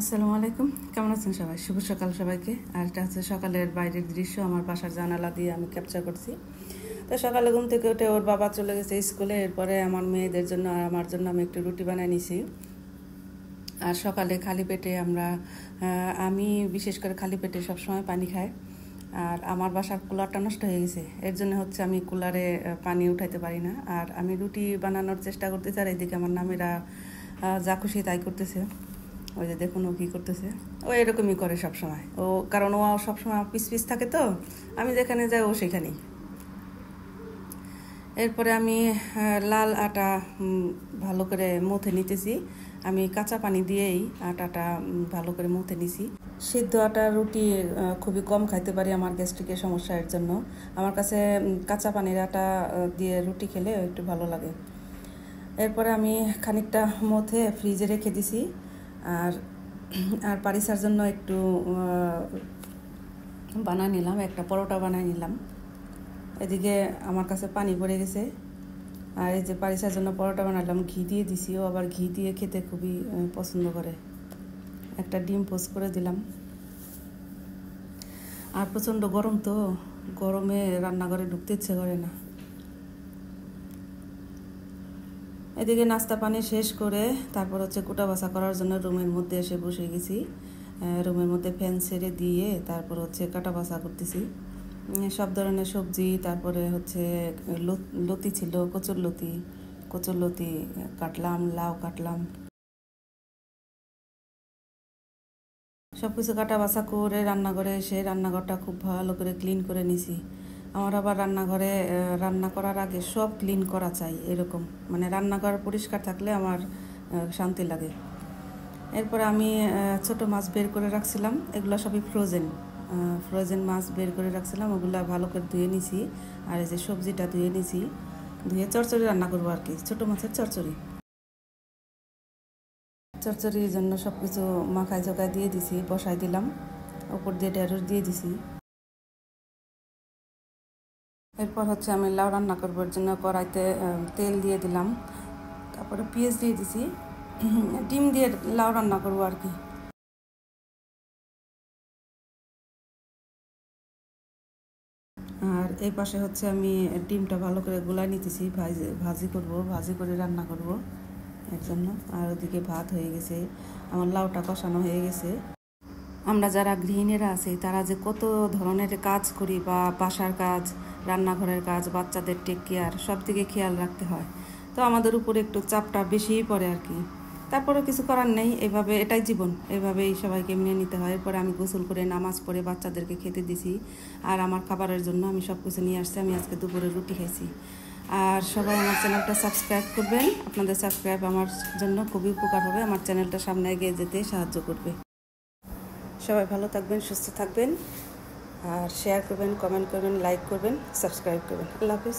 আসসালামু আলাইকুম কেমন আছেন সবাই শুভ সকাল সবাইকে আর এটা হচ্ছে সকালের বাইরের দৃশ্য আমার বাসার জানালা দিয়ে আমি ক্যাপচার করছি তো সকালে ঘুম থেকে উঠে ওর বাবা চলে গেছে স্কুলে এরপরে আমার মেয়েদের জন্য আর আমার জন্য আমি একটু রুটি বানিয়ে নিছি আর সকালে খালি পেটে আমরা আমি বিশেষ করে খালি পেটে সবসময় পানি খাই আর আমার বাসার কুলারটা নষ্ট হয়ে গেছে এর জন্য হচ্ছে আমি কুলারে পানি উঠাইতে পারি না আর আমি রুটি বানানোর চেষ্টা করতেছি আর এদিকে আমার নামেরা যা খুশি তাই করতেছে ওই যে দেখুন ও কী করতেছে ও এরকমই করে সব সময় ও কারণ ও সবসময় পিস পিস থাকে তো আমি যেখানে যাই ও সেখানেই এরপরে আমি লাল আটা ভালো করে মুথে নিতেছি আমি কাঁচা পানি দিয়েই আটাটা ভালো করে মুথে নিছি সিদ্ধ আটা রুটি খুবই কম খাইতে পারি আমার গ্যাস্ট্রিকের সমস্যার জন্য আমার কাছে কাঁচা পানির আটা দিয়ে রুটি খেলে একটু ভালো লাগে এরপরে আমি খানিকটা মুথে ফ্রিজে রেখে দিছি আর আর পারিসার জন্য একটু বানায় নিলাম একটা পরোটা বানাই নিলাম এদিকে আমার কাছে পানি পড়ে গেছে আর এই যে পারিসার জন্য পরোটা বানালাম ঘি দিয়ে দিছি ও আবার ঘি দিয়ে খেতে খুবই পছন্দ করে একটা ডিম পোস্ট করে দিলাম আর প্রচণ্ড গরম তো গরমে রান্নাঘরে ঢুকতে ইচ্ছে করে না এদিকে নাস্তা পানি শেষ করে তারপর হচ্ছে কুটা বাসা করার জন্য রুমের মধ্যে এসে বসে গেছি রুমের মধ্যে ফ্যান ছেড়ে দিয়ে তারপর হচ্ছে কাটা বাসা করতেছি সব ধরনের সবজি তারপরে হচ্ছে লতি ছিল কচুর লতি কচুর লতি কাটলাম লাউ কাটলাম সব কিছু কাটা বাসা করে রান্নাঘরে এসে রান্নাঘরটা খুব ভালো করে ক্লিন করে নিছি আমার আবার রান্নাঘরে রান্না করার আগে সব ক্লিন করা চাই এরকম মানে রান্নাঘর পরিষ্কার থাকলে আমার শান্তি লাগে এরপর আমি ছোট মাছ বের করে রাখছিলাম এগুলো সবই ফ্রোজেন ফ্রোজেন মাছ বের করে রাখছিলাম ওগুলো ভালো করে ধুয়ে নিছি আর এই যে সবজিটা ধুয়ে নিছি ধুয়ে চরচরি রান্না করবো আর কি ছোটো মাছের চরচড়ি চরচড়ির জন্য সব কিছু মাখায় জোগায় দিয়ে দিছি বসাই দিলাম ওপর দিয়ে ঢেঁড়স দিয়ে দিছি এরপর হচ্ছে আমি লাউ রান্না করবার জন্য কড়াইতে তেল দিয়ে দিলাম তারপরে পেঁয়াজ দিয়ে দিছি ডিম দিয়ে লাউ রান্না করবো আর কি আর এই পাশে হচ্ছে আমি ডিমটা ভালো করে গোলাই নিতেছি ভাজি ভাজি করব ভাজি করে রান্না করব এর জন্য আর ওদিকে ভাত হয়ে গেছে আমার লাউটা কষানো হয়ে গেছে আমরা যারা গৃহিণীরা আছি তারা যে কত ধরনের কাজ করি বা বাসার কাজ রান্নাঘরের কাজ বাচ্চাদের টেক কেয়ার সব দিকে খেয়াল রাখতে হয় তো আমাদের উপরে একটু চাপটা বেশিই পড়ে আর কি তারপরেও কিছু করার নেই এভাবে এটাই জীবন এভাবেই সবাইকে মেনে নিতে হয় এরপরে আমি গোসল করে নামাজ পড়ে বাচ্চাদেরকে খেতে দিছি আর আমার খাবারের জন্য আমি সব কিছু নিয়ে আসছি আমি আজকে দুপুরে রুটি খাইছি আর সবাই আমার চ্যানেলটা সাবস্ক্রাইব করবেন আপনাদের সাবস্ক্রাইব আমার জন্য খুবই উপকার হবে আমার চ্যানেলটা সামনে এগিয়ে যেতে সাহায্য করবে সবাই ভালো থাকবেন সুস্থ থাকবেন আর শেয়ার করবেন কমেন্ট করবেন লাইক করবেন সাবস্ক্রাইব করবেন আল্লাহ হাফিজ